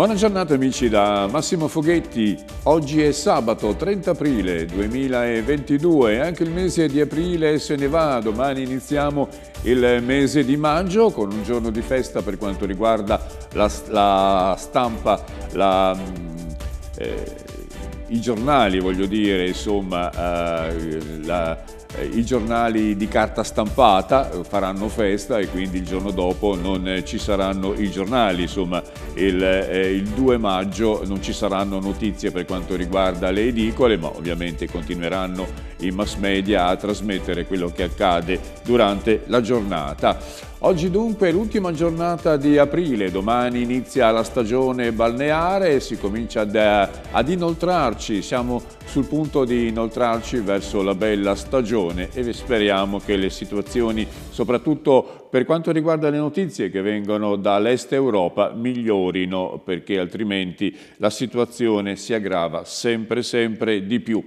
Buona giornata amici da Massimo Foghetti. Oggi è sabato 30 aprile 2022, anche il mese di aprile se ne va, domani iniziamo il mese di maggio con un giorno di festa per quanto riguarda la, la stampa, la, eh, i giornali voglio dire, insomma, eh, la, eh, i giornali di carta stampata eh, faranno festa e quindi il giorno dopo non eh, ci saranno i giornali, insomma il, eh, il 2 maggio non ci saranno notizie per quanto riguarda le edicole, ma ovviamente continueranno i mass media a trasmettere quello che accade durante la giornata. Oggi dunque è l'ultima giornata di aprile, domani inizia la stagione balneare e si comincia ad, ad, inoltrarci, siamo sul punto di inoltrarci verso la bella stagione e speriamo che le situazioni, soprattutto per quanto riguarda le notizie che vengono dall'est Europa, migliorino perché altrimenti la situazione si aggrava sempre sempre di più.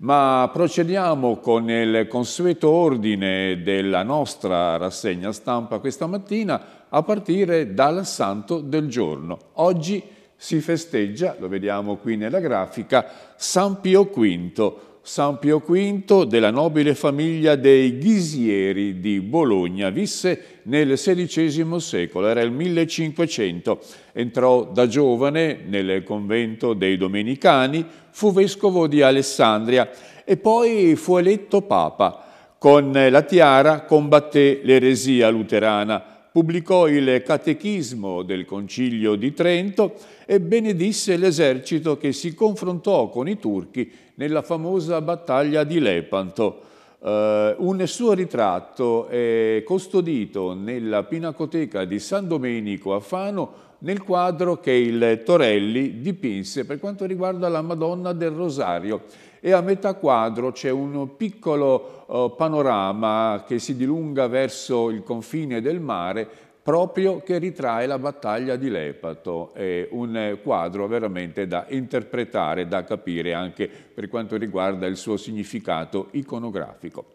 Ma procediamo con il consueto ordine della nostra rassegna stampa questa mattina a partire dal santo del giorno. Oggi si festeggia, lo vediamo qui nella grafica, San Pio V, San Pio V, della nobile famiglia dei Ghisieri di Bologna, visse nel XVI secolo, era il 1500. Entrò da giovane nel convento dei Domenicani, fu vescovo di Alessandria e poi fu eletto papa. Con la tiara combatté l'eresia luterana, pubblicò il catechismo del Concilio di Trento e benedisse l'esercito che si confrontò con i turchi nella famosa battaglia di Lepanto. Uh, un suo ritratto è custodito nella Pinacoteca di San Domenico a Fano nel quadro che il Torelli dipinse per quanto riguarda la Madonna del Rosario e a metà quadro c'è un piccolo uh, panorama che si dilunga verso il confine del mare proprio che ritrae la battaglia di Lepato, è un quadro veramente da interpretare, da capire anche per quanto riguarda il suo significato iconografico.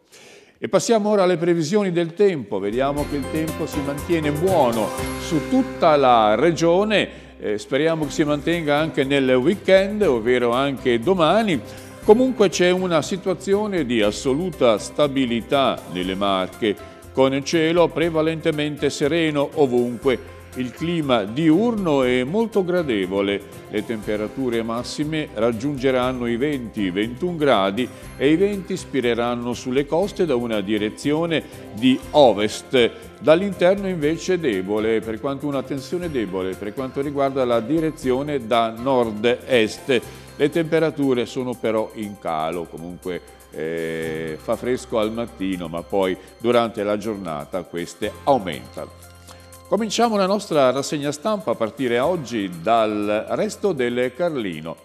E passiamo ora alle previsioni del tempo, vediamo che il tempo si mantiene buono su tutta la regione, eh, speriamo che si mantenga anche nel weekend, ovvero anche domani. Comunque c'è una situazione di assoluta stabilità nelle Marche, con cielo prevalentemente sereno ovunque. Il clima diurno è molto gradevole, le temperature massime raggiungeranno i 20-21 gradi e i venti spireranno sulle coste da una direzione di ovest, dall'interno invece debole, per quanto una tensione debole per quanto riguarda la direzione da nord-est. Le temperature sono però in calo, comunque eh, fa fresco al mattino ma poi durante la giornata queste aumentano. Cominciamo la nostra rassegna stampa a partire oggi dal resto del Carlino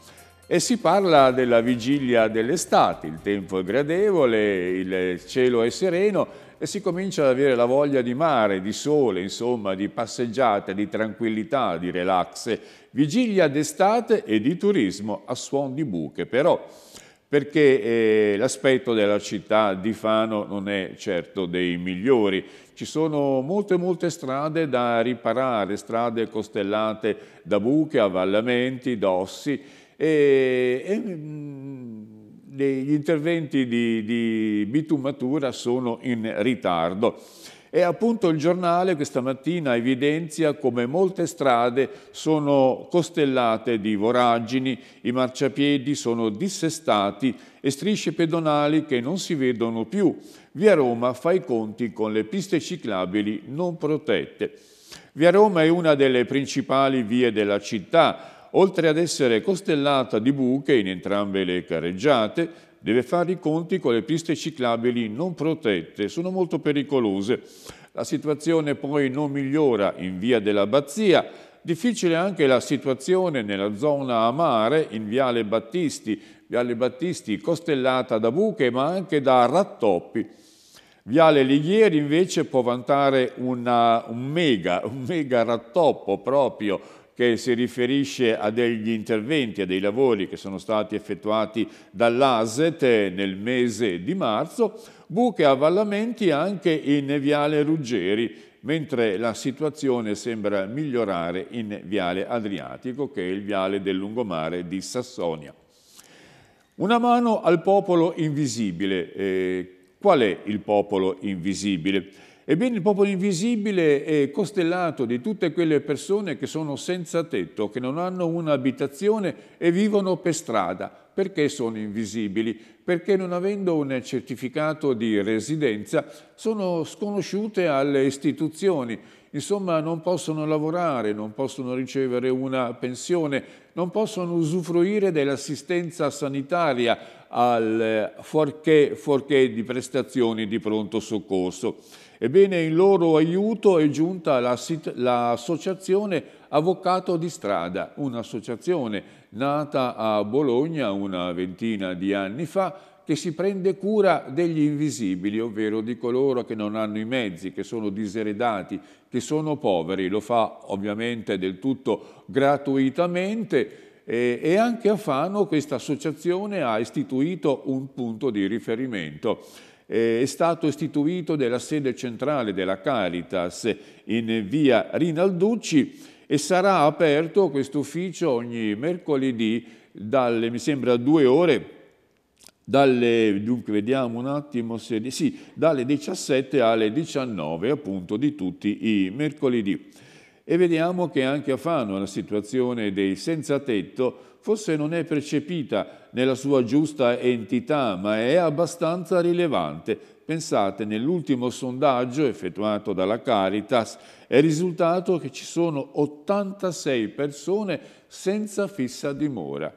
e si parla della vigilia dell'estate, il tempo è gradevole, il cielo è sereno e si comincia ad avere la voglia di mare, di sole, insomma, di passeggiate, di tranquillità, di relax. Vigilia d'estate e di turismo a suon di buche, però perché eh, l'aspetto della città di Fano non è certo dei migliori. Ci sono molte molte strade da riparare, strade costellate da buche, avvallamenti, dossi e, e mh, mm, gli interventi di, di bitumatura sono in ritardo. E appunto il giornale questa mattina evidenzia come molte strade sono costellate di voragini, i marciapiedi sono dissestati e strisce pedonali che non si vedono più. Via Roma fa i conti con le piste ciclabili non protette. Via Roma è una delle principali vie della città, oltre ad essere costellata di buche in entrambe le carreggiate, deve fare i conti con le piste ciclabili non protette, sono molto pericolose. La situazione poi non migliora in via dell'Abbazia, difficile anche la situazione nella zona a mare in viale Battisti, viale Battisti costellata da buche ma anche da rattoppi. Viale Lighieri invece può vantare una, un, mega, un mega rattoppo proprio che si riferisce a degli interventi, a dei lavori che sono stati effettuati dall'ASET nel mese di marzo, buche e avvallamenti anche in Viale Ruggeri, mentre la situazione sembra migliorare in Viale Adriatico, che è il viale del lungomare di Sassonia. Una mano al popolo invisibile. Eh, qual è il popolo invisibile? Ebbene, il popolo invisibile è costellato di tutte quelle persone che sono senza tetto, che non hanno un'abitazione e vivono per strada. Perché sono invisibili? Perché non avendo un certificato di residenza sono sconosciute alle istituzioni. Insomma, non possono lavorare, non possono ricevere una pensione, non possono usufruire dell'assistenza sanitaria al, eh, fuorché, fuorché di prestazioni di pronto soccorso. Ebbene, in loro aiuto è giunta l'associazione Avvocato di Strada, un'associazione nata a Bologna una ventina di anni fa che si prende cura degli invisibili, ovvero di coloro che non hanno i mezzi, che sono diseredati, che sono poveri. Lo fa ovviamente del tutto gratuitamente e anche a Fano questa associazione ha istituito un punto di riferimento eh, è stato istituito della sede centrale della Caritas in via Rinalducci e sarà aperto questo ufficio ogni mercoledì dalle, mi sembra, due ore dalle, dunque vediamo un attimo se, sì, dalle 17 alle 19 appunto di tutti i mercoledì. E vediamo che anche a Fano la situazione dei senza tetto forse non è percepita nella sua giusta entità, ma è abbastanza rilevante. Pensate, nell'ultimo sondaggio effettuato dalla Caritas è risultato che ci sono 86 persone senza fissa dimora.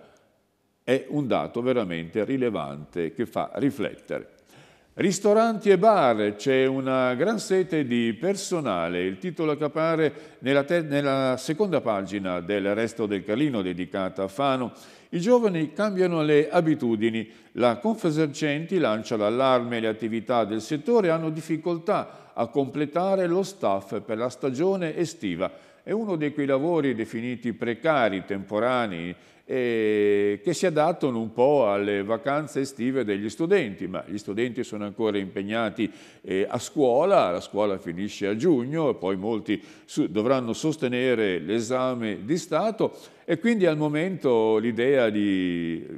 È un dato veramente rilevante che fa riflettere. Ristoranti e bar, c'è una gran sete di personale, il titolo capare nella, nella, seconda pagina del Resto del Carlino dedicata a Fano. I giovani cambiano le abitudini, la Confesercenti lancia l'allarme, le attività del settore hanno difficoltà a completare lo staff per la stagione estiva. È uno di quei lavori definiti precari, temporanei, eh, che si adattano un po' alle vacanze estive degli studenti, ma gli studenti sono ancora impegnati eh, a scuola, la scuola finisce a giugno e poi molti dovranno sostenere l'esame di Stato e quindi al momento l'idea di... Eh,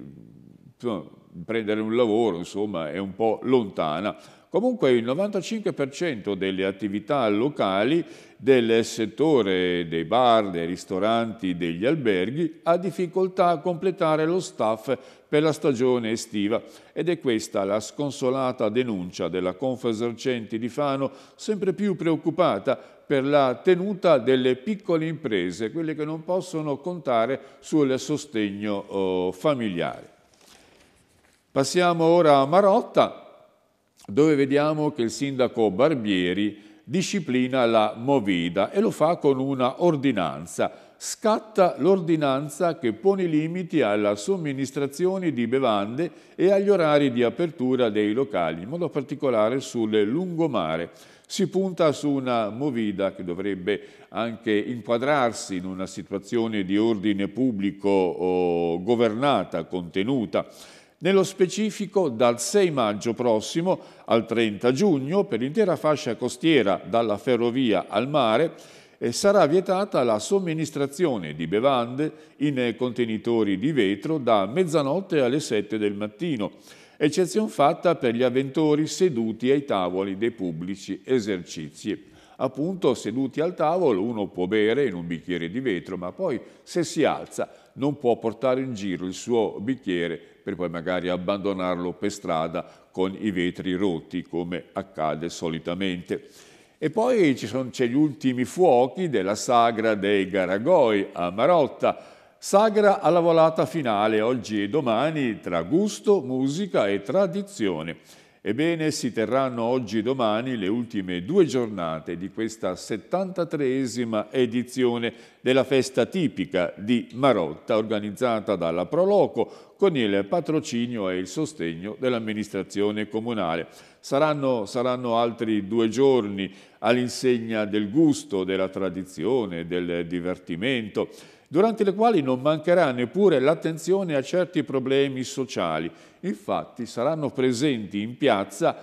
insomma, prendere un lavoro, insomma, è un po' lontana, Comunque il 95% delle attività locali del settore dei bar, dei ristoranti, degli alberghi ha difficoltà a completare lo staff per la stagione estiva ed è questa la sconsolata denuncia della Confesercenti di Fano sempre più preoccupata per la tenuta delle piccole imprese, quelle che non possono contare sul sostegno oh, familiare. Passiamo ora a Marotta, dove vediamo che il sindaco Barbieri disciplina la movida e lo fa con una ordinanza. Scatta l'ordinanza che pone limiti alla somministrazione di bevande e agli orari di apertura dei locali, in modo particolare sul lungomare. Si punta su una movida che dovrebbe anche inquadrarsi in una situazione di ordine pubblico oh, governata, contenuta, nello specifico dal 6 maggio prossimo al 30 giugno per l'intera fascia costiera dalla ferrovia al mare eh, sarà vietata la somministrazione di bevande in contenitori di vetro da mezzanotte alle 7 del mattino, eccezione fatta per gli avventori seduti ai tavoli dei pubblici esercizi. Appunto, seduti al tavolo uno può bere in un bicchiere di vetro, ma poi se si alza non può portare in giro il suo bicchiere per poi magari abbandonarlo per strada con i vetri rotti come accade solitamente. E poi ci sono, gli ultimi fuochi della sagra dei Garagoi a Marotta, sagra alla volata finale oggi e domani tra gusto, musica e tradizione. Ebbene, si terranno oggi e domani le ultime due giornate di questa 73esima edizione della festa tipica di Marotta, organizzata dalla Proloco con il patrocinio e il sostegno dell'amministrazione comunale. Saranno, saranno altri due giorni all'insegna del gusto, della tradizione, del divertimento durante le quali non mancherà neppure l'attenzione a certi problemi sociali. Infatti saranno presenti in piazza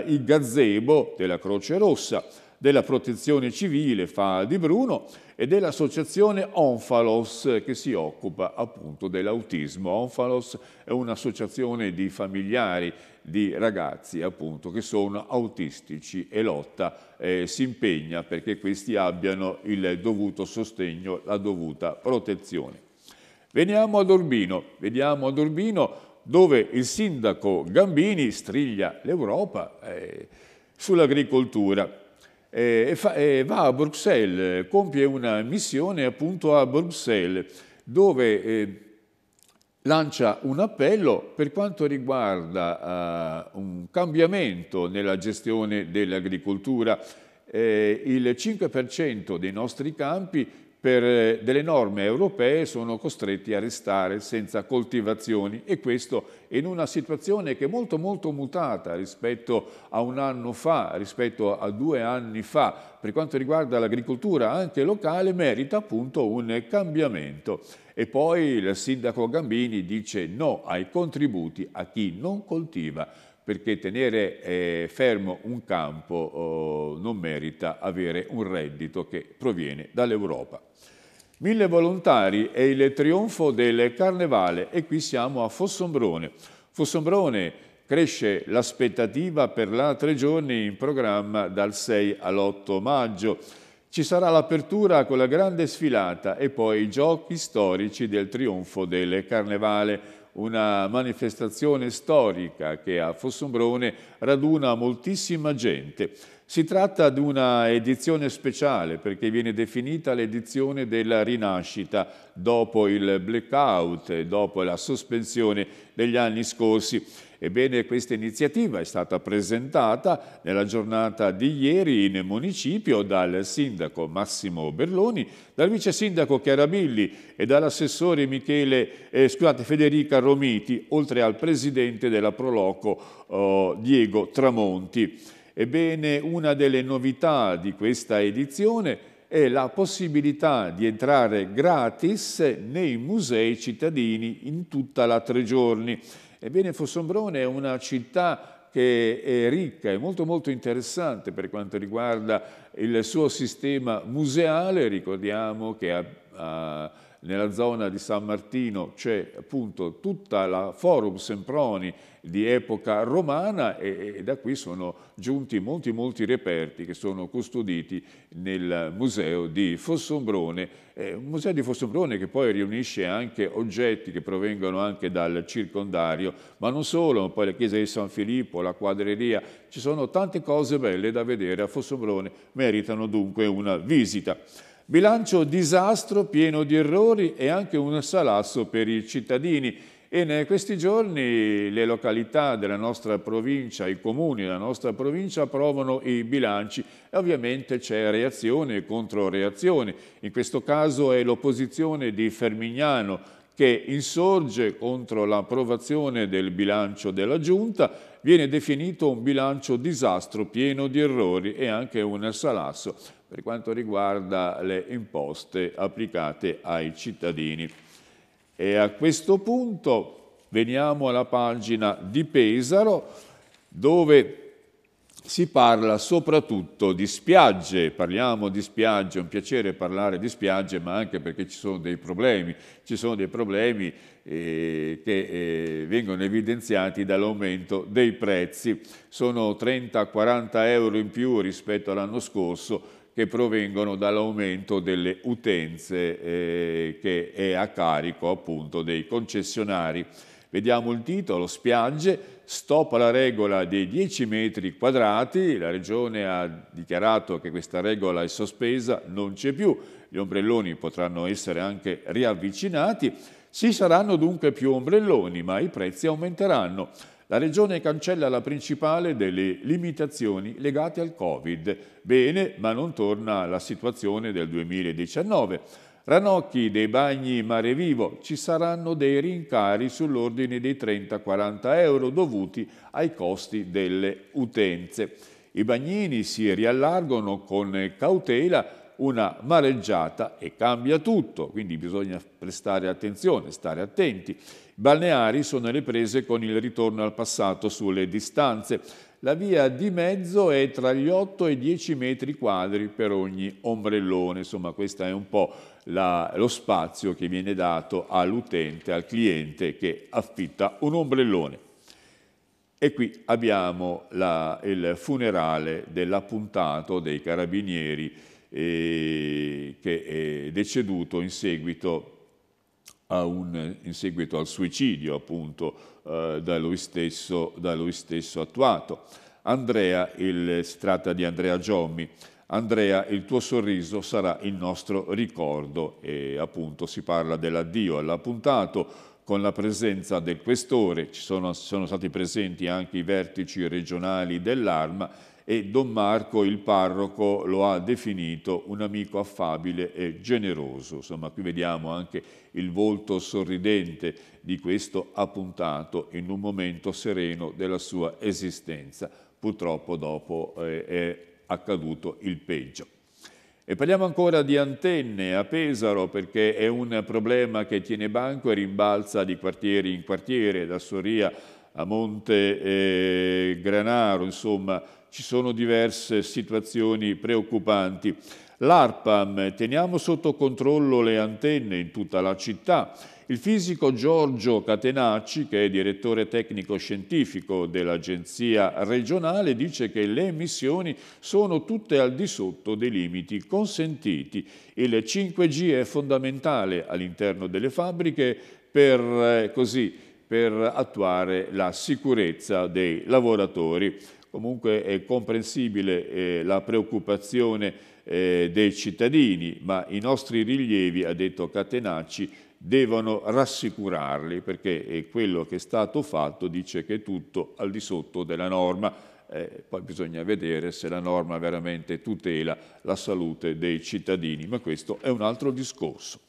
eh, i gazebo della Croce Rossa, della Protezione Civile Fa di Bruno e dell'associazione Onfalos che si occupa appunto dell'autismo. Onfalos è un'associazione di familiari di ragazzi appunto che sono autistici e lotta eh, si impegna perché questi abbiano il dovuto sostegno, la dovuta protezione. Veniamo ad Urbino, vediamo ad Urbino dove il sindaco Gambini striglia l'Europa eh, sull'agricoltura eh, e, eh, va a Bruxelles, compie una missione appunto a Bruxelles dove eh, lancia un appello per quanto riguarda uh, un cambiamento nella gestione dell'agricoltura. Eh, il 5% dei nostri campi per eh, delle norme europee sono costretti a restare senza coltivazioni e questo in una situazione che è molto molto mutata rispetto a un anno fa, rispetto a due anni fa. Per quanto riguarda l'agricoltura anche locale merita appunto un cambiamento. E poi il sindaco Gambini dice no ai contributi a chi non coltiva perché tenere eh, fermo un campo oh, non merita avere un reddito che proviene dall'Europa. Mille volontari è il trionfo del carnevale e qui siamo a Fossombrone. Fossombrone cresce l'aspettativa per la tre giorni in programma dal 6 all'8 maggio. Ci sarà l'apertura con la grande sfilata e poi i giochi storici del trionfo del carnevale una manifestazione storica che a Fossombrone raduna moltissima gente. Si tratta di una edizione speciale perché viene definita l'edizione della rinascita dopo il blackout, dopo la sospensione degli anni scorsi Ebbene, questa iniziativa è stata presentata nella giornata di ieri in municipio dal sindaco Massimo Berloni, dal vice sindaco Chiarabilli e dall'assessore eh, Federica Romiti, oltre al presidente della Proloco eh, Diego Tramonti. Ebbene, una delle novità di questa edizione è la possibilità di entrare gratis nei musei cittadini in tutta la tre giorni Ebbene, Fossombrone è una città che è ricca e molto molto interessante per quanto riguarda il suo sistema museale. Ricordiamo che a, a, nella zona di San Martino c'è appunto tutta la Forum Semproni di epoca romana e, e da qui sono giunti molti molti reperti che sono custoditi nel museo di Fossombrone, eh, un museo di Fossombrone che poi riunisce anche oggetti che provengono anche dal circondario, ma non solo, poi la chiesa di San Filippo, la quadreria, ci sono tante cose belle da vedere a Fossombrone, meritano dunque una visita. Bilancio disastro pieno di errori e anche un salasso per i cittadini. E in questi giorni le località della nostra provincia, i comuni della nostra provincia approvano i bilanci e ovviamente c'è reazione e controreazione. In questo caso è l'opposizione di Fermignano che insorge contro l'approvazione del bilancio della Giunta, viene definito un bilancio disastro pieno di errori e anche un salasso per quanto riguarda le imposte applicate ai cittadini. E a questo punto veniamo alla pagina di Pesaro dove si parla soprattutto di spiagge, parliamo di spiagge, è un piacere parlare di spiagge, ma anche perché ci sono dei problemi, ci sono dei problemi eh, che eh, vengono evidenziati dall'aumento dei prezzi, sono 30-40 euro in più rispetto all'anno scorso che provengono dall'aumento delle utenze eh, che è a carico appunto dei concessionari. Vediamo il titolo, spiange, stop alla regola dei 10 metri quadrati, la Regione ha dichiarato che questa regola è sospesa, non c'è più, gli ombrelloni potranno essere anche riavvicinati, ci saranno dunque più ombrelloni ma i prezzi aumenteranno. La Regione cancella la principale delle limitazioni legate al Covid. Bene, ma non torna alla situazione del 2019. Ranocchi dei bagni Mare Vivo, ci saranno dei rincari sull'ordine dei 30-40 euro dovuti ai costi delle utenze. I bagnini si riallargano con cautela una mareggiata e cambia tutto, quindi bisogna prestare attenzione, stare attenti balneari sono le prese con il ritorno al passato sulle distanze. La via di mezzo è tra gli 8 e i 10 metri quadri per ogni ombrellone, insomma questo è un po' la, lo spazio che viene dato all'utente, al cliente che affitta un ombrellone. E qui abbiamo la, il funerale dell'appuntato dei carabinieri eh, che è deceduto in seguito un, in seguito al suicidio appunto eh, da, lui stesso, da, lui stesso, attuato. Andrea, il, si tratta di Andrea Giommi, Andrea il tuo sorriso sarà il nostro ricordo e appunto si parla dell'addio all'appuntato con la presenza del questore, ci sono, sono stati presenti anche i vertici regionali dell'Arma e Don Marco, il parroco, lo ha definito un amico affabile e generoso. Insomma, qui vediamo anche il volto sorridente di questo appuntato in un momento sereno della sua esistenza. Purtroppo dopo eh, è accaduto il peggio. E parliamo ancora di antenne a Pesaro perché è un problema che tiene banco e rimbalza di quartiere in quartiere, da Soria a Monte eh, Granaro, insomma ci sono diverse situazioni preoccupanti. L'ARPAM, teniamo sotto controllo le antenne in tutta la città. Il fisico Giorgio Catenacci, che è direttore tecnico scientifico dell'Agenzia regionale, dice che le emissioni sono tutte al di sotto dei limiti consentiti. Il 5G è fondamentale all'interno delle fabbriche per, eh, così, per attuare la sicurezza dei lavoratori comunque è comprensibile eh, la preoccupazione eh, dei cittadini, ma i nostri rilievi, ha detto Catenacci, devono rassicurarli perché eh, quello che è stato fatto dice che è tutto al di sotto della norma. Eh, poi bisogna vedere se la norma veramente tutela la salute dei cittadini, ma questo è un altro discorso.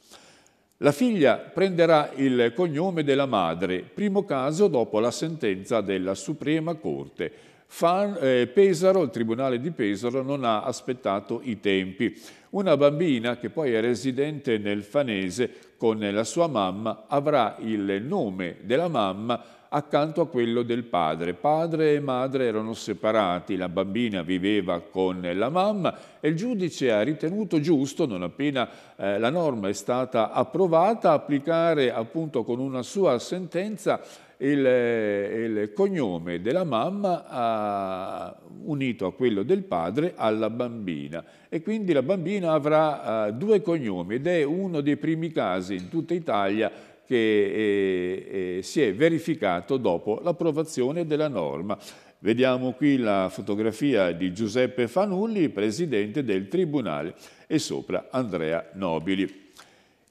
La figlia prenderà il cognome della madre, primo caso dopo la sentenza della Suprema Corte. Fan, eh, Pesaro, il Tribunale di Pesaro non ha aspettato i tempi. Una bambina che poi è residente nel Fanese con la sua mamma avrà il nome della mamma accanto a quello del padre. Padre e madre erano separati, la bambina viveva con la mamma e il giudice ha ritenuto giusto, non appena eh, la norma è stata approvata, applicare appunto con una sua sentenza il, eh, il cognome della mamma a, unito a quello del padre alla bambina e quindi la bambina avrà uh, due cognomi ed è uno dei primi casi in tutta Italia che eh, eh, si è verificato dopo l'approvazione della norma. Vediamo qui la fotografia di Giuseppe Fanulli, presidente del Tribunale, e sopra Andrea Nobili.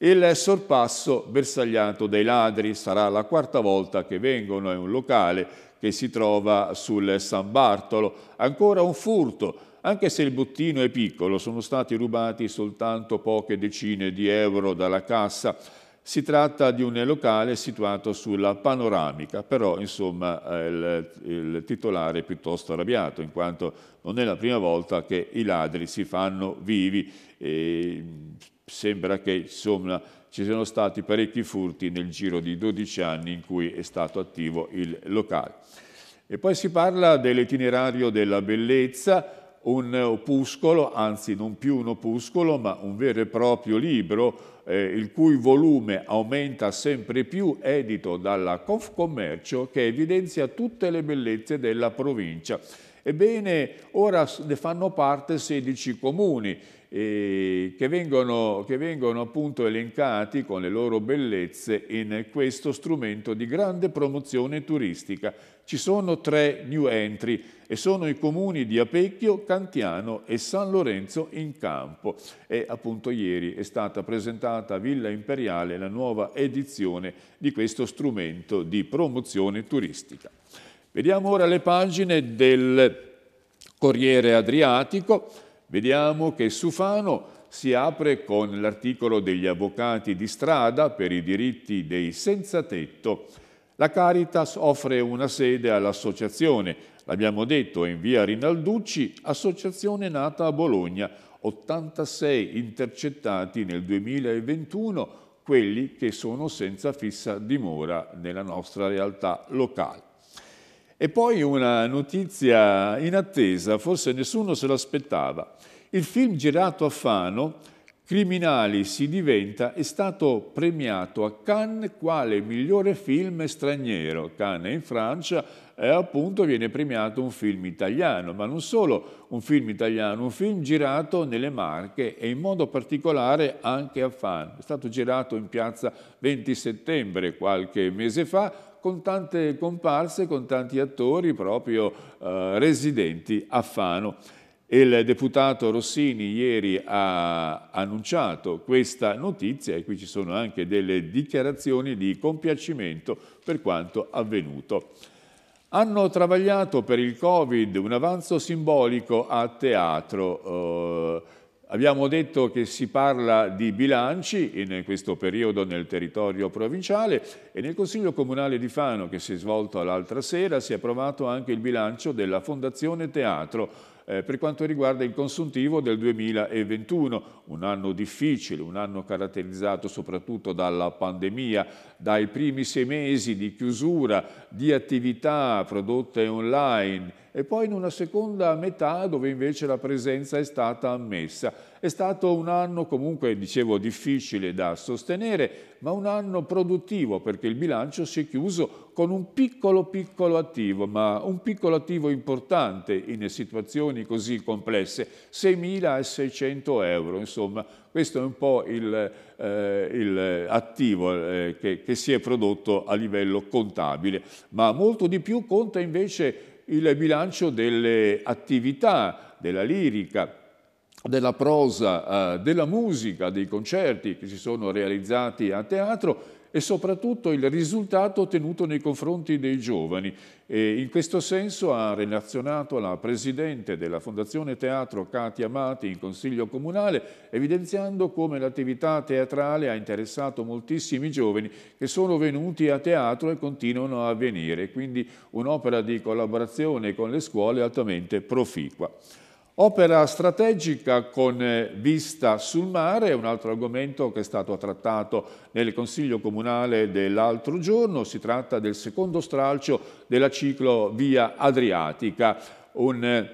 Il sorpasso bersagliato dai ladri sarà la quarta volta che vengono, è un locale che si trova sul San Bartolo. Ancora un furto, anche se il bottino è piccolo, sono stati rubati soltanto poche decine di euro dalla cassa. Si tratta di un locale situato sulla panoramica, però insomma il, il, titolare è piuttosto arrabbiato in quanto non è la prima volta che i ladri si fanno vivi. E sembra che insomma, ci siano stati parecchi furti nel giro di 12 anni in cui è stato attivo il locale. E poi si parla dell'itinerario della bellezza, un opuscolo, anzi non più un opuscolo, ma un vero e proprio libro, eh, il cui volume aumenta sempre più, edito dalla Confcommercio, che evidenzia tutte le bellezze della provincia. Ebbene, ora ne fanno parte 16 comuni eh, che, vengono, che vengono appunto elencati con le loro bellezze in questo strumento di grande promozione turistica. Ci sono tre new entry e sono i comuni di Apecchio, Cantiano e San Lorenzo in campo. E appunto ieri è stata presentata a Villa Imperiale la nuova edizione di questo strumento di promozione turistica. Vediamo ora le pagine del Corriere Adriatico Vediamo che Sufano si apre con l'articolo degli avvocati di strada per i diritti dei senza tetto. La Caritas offre una sede all'associazione, l'abbiamo detto, in via Rinalducci, associazione nata a Bologna, 86 intercettati nel 2021, quelli che sono senza fissa dimora nella nostra realtà locale. E poi una notizia inattesa, forse nessuno se l'aspettava. Il film girato a Fano, Criminali si diventa, è stato premiato a Cannes quale migliore film straniero. Cannes è in Francia e eh, appunto viene premiato un film italiano, ma non solo un film italiano, un film girato nelle Marche e in modo particolare anche a Fano. È stato girato in piazza 20 settembre qualche mese fa, con tante comparse, con tanti attori proprio eh, residenti a Fano. Il deputato Rossini ieri ha annunciato questa notizia e qui ci sono anche delle dichiarazioni di compiacimento per quanto avvenuto. Hanno travagliato per il Covid un avanzo simbolico a teatro. Eh, Abbiamo detto che si parla di bilanci in questo periodo nel territorio provinciale e nel Consiglio Comunale di Fano che si è svolto l'altra sera si è approvato anche il bilancio della Fondazione Teatro eh, per quanto riguarda il consuntivo del 2021, un anno difficile, un anno caratterizzato soprattutto dalla pandemia, dai primi sei mesi di chiusura di attività prodotte online e poi in una seconda metà dove invece la presenza è stata ammessa. È stato un anno comunque, dicevo, difficile da sostenere, ma un anno produttivo perché il bilancio si è chiuso con un piccolo piccolo attivo, ma un piccolo attivo importante in situazioni così complesse, 6.600 euro, insomma, questo è un po' il, eh, il attivo eh, che, che si è prodotto a livello contabile, ma molto di più conta invece il bilancio delle attività, della lirica, della prosa, eh, della musica, dei concerti che si sono realizzati a teatro e soprattutto il risultato ottenuto nei confronti dei giovani. E in questo senso ha relazionato la Presidente della Fondazione Teatro Katia Amati in Consiglio Comunale evidenziando come l'attività teatrale ha interessato moltissimi giovani che sono venuti a teatro e continuano a venire, quindi un'opera di collaborazione con le scuole altamente proficua. Opera strategica con eh, vista sul mare è un altro argomento che è stato trattato nel Consiglio Comunale dell'altro giorno, si tratta del secondo stralcio della ciclo Via Adriatica, un, eh,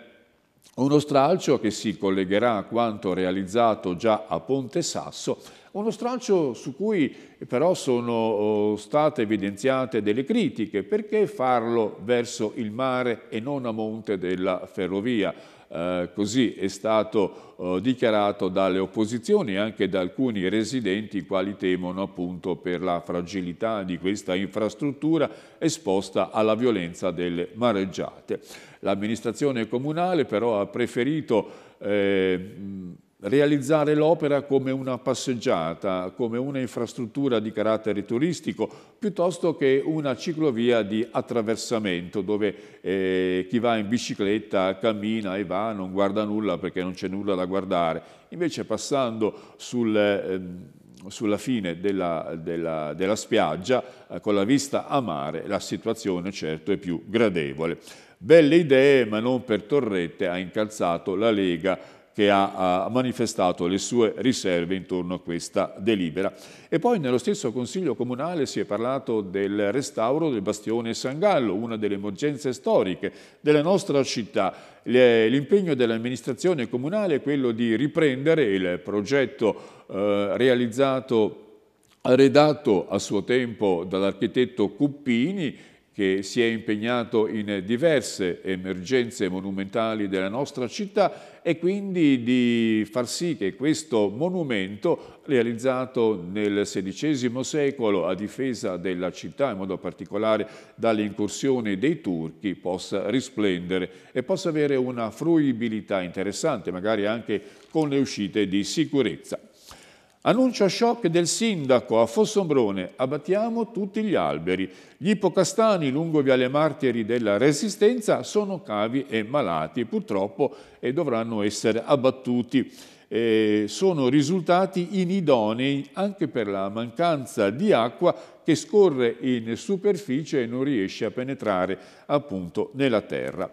uno stralcio che si collegherà a quanto realizzato già a Ponte Sasso uno stralcio su cui però sono oh, state evidenziate delle critiche. Perché farlo verso il mare e non a monte della ferrovia? Eh, così è stato eh, dichiarato dalle opposizioni e anche da alcuni residenti i quali temono appunto per la fragilità di questa infrastruttura esposta alla violenza delle mareggiate. L'amministrazione comunale però ha preferito eh, realizzare l'opera come una passeggiata, come un'infrastruttura di carattere turistico, piuttosto che una ciclovia di attraversamento dove eh, chi va in bicicletta cammina e va, non guarda nulla perché non c'è nulla da guardare. Invece passando sul... Eh, sulla fine della, della, della spiaggia eh, con la vista a mare la situazione certo è più gradevole. Belle idee ma non per torrette ha incalzato la Lega che ha, manifestato le sue riserve intorno a questa delibera. E poi nello stesso Consiglio Comunale si è parlato del restauro del bastione San Gallo, una delle emergenze storiche della nostra città. L'impegno dell'amministrazione comunale è quello di riprendere il progetto eh, realizzato redatto a suo tempo dall'architetto Cuppini che si è impegnato in diverse emergenze monumentali della nostra città e quindi di far sì che questo monumento, realizzato nel XVI secolo a difesa della città, in modo particolare dalle incursioni dei turchi, possa risplendere e possa avere una fruibilità interessante, magari anche con le uscite di sicurezza. Annuncio shock del sindaco a Fossombrone, abbattiamo tutti gli alberi. Gli ipocastani lungo via le martiri della resistenza sono cavi e malati purtroppo e dovranno essere abbattuti. Eh, sono risultati inidonei anche per la mancanza di acqua che scorre in superficie e non riesce a penetrare appunto nella terra.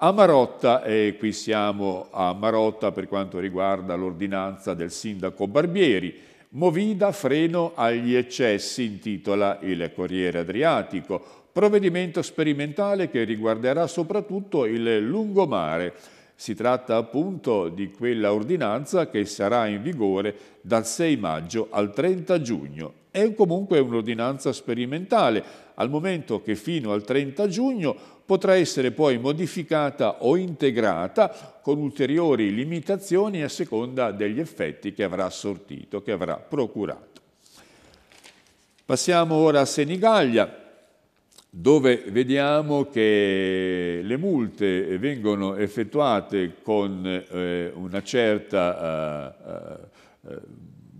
A Marotta, e qui siamo a Marotta per quanto riguarda l'ordinanza del sindaco Barbieri, Movida freno agli eccessi, intitola il Corriere Adriatico, provvedimento sperimentale che riguarderà soprattutto il lungomare. Si tratta appunto di quella ordinanza che sarà in vigore dal 6 maggio al 30 giugno. È comunque un'ordinanza sperimentale, al momento che fino al 30 giugno potrà essere poi modificata o integrata con ulteriori limitazioni a seconda degli effetti che avrà assortito, che avrà procurato. Passiamo ora a Senigallia, dove vediamo che le multe vengono effettuate con eh, una certa eh, eh, eh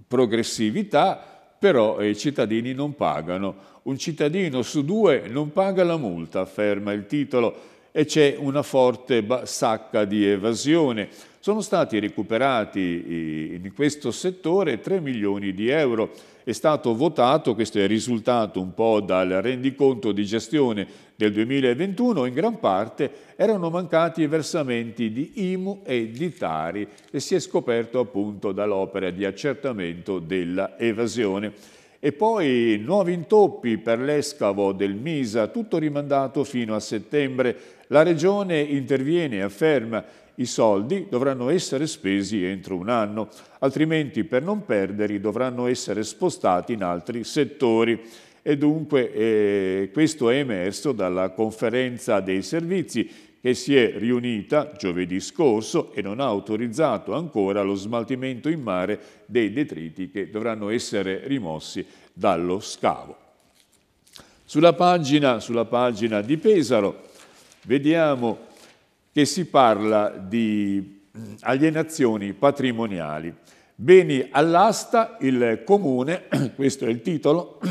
progressività, però eh, i cittadini non pagano un cittadino su due non paga la multa, afferma il titolo, e c'è una forte sacca di evasione. Sono stati recuperati in questo settore 3 milioni di euro. È stato votato, questo è il risultato un po' dal rendiconto di gestione del 2021, in gran parte erano mancati i versamenti di IMU e di Tari e si è scoperto appunto dall'opera di accertamento dell'evasione. evasione. E poi nuovi intoppi per l'escavo del Misa, tutto rimandato fino a settembre. La Regione interviene e afferma i soldi dovranno essere spesi entro un anno, altrimenti per non perderli dovranno essere spostati in altri settori. E dunque eh, questo è emerso dalla conferenza dei servizi che si è riunita giovedì scorso e non ha autorizzato ancora lo smaltimento in mare dei detriti che dovranno essere rimossi dallo scavo. Sulla pagina, sulla pagina di Pesaro vediamo che si parla di mm, alienazioni patrimoniali. Beni all'asta, il comune, questo è il titolo,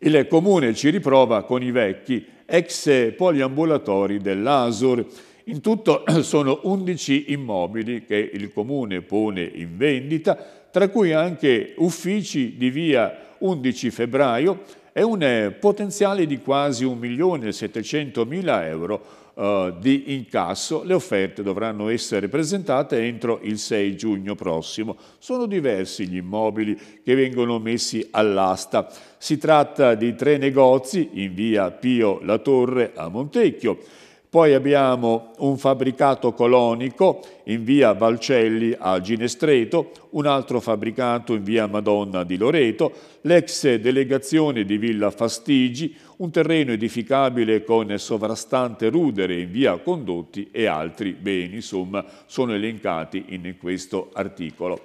Il comune ci riprova con i vecchi ex poliambulatori dell'Asur. In tutto sono 11 immobili che il comune pone in vendita, tra cui anche uffici di via 11 febbraio e un eh, potenziale di quasi 1.700.000 euro eh, di incasso, le offerte dovranno essere presentate entro il 6 giugno prossimo. Sono diversi gli immobili che vengono messi all'asta. Si tratta di tre negozi in via Pio La Torre a Montecchio, poi abbiamo un fabbricato colonico in via Valcelli a Ginestreto, un altro fabbricato in via Madonna di Loreto, l'ex delegazione di Villa Fastigi, un terreno edificabile con sovrastante rudere in via Condotti e altri beni, insomma, sono elencati in questo articolo.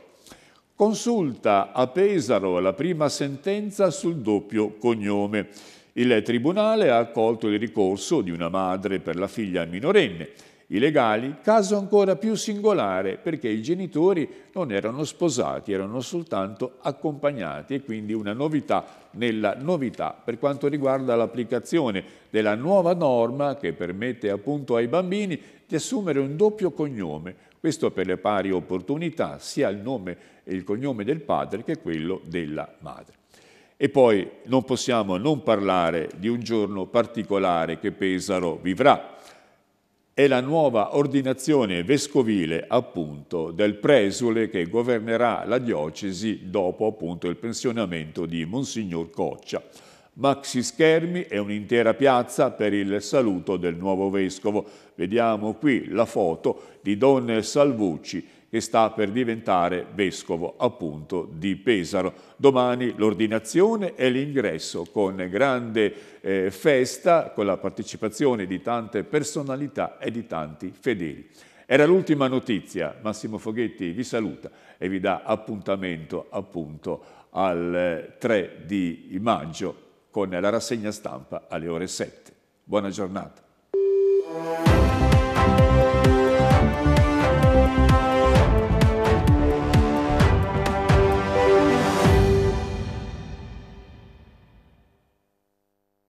Consulta a Pesaro la prima sentenza sul doppio cognome. Il Tribunale ha accolto il ricorso di una madre per la figlia minorenne. I legali, caso ancora più singolare, perché i genitori non erano sposati, erano soltanto accompagnati e quindi una novità nella novità per quanto riguarda l'applicazione della nuova norma che permette appunto ai bambini di assumere un doppio cognome, questo per le pari opportunità, sia il nome e il cognome del padre che quello della madre. E poi non possiamo non parlare di un giorno particolare che Pesaro vivrà. È la nuova ordinazione vescovile appunto del presule che governerà la diocesi dopo appunto il pensionamento di Monsignor Coccia. Maxi Schermi e un'intera piazza per il saluto del nuovo vescovo. Vediamo qui la foto di Don Salvucci che sta per diventare vescovo appunto di Pesaro. Domani l'ordinazione e l'ingresso con grande eh, festa, con la partecipazione di tante personalità e di tanti fedeli. Era l'ultima notizia, Massimo Foghetti vi saluta e vi dà appuntamento appunto al 3 eh, di maggio con la rassegna stampa alle ore 7. Buona giornata.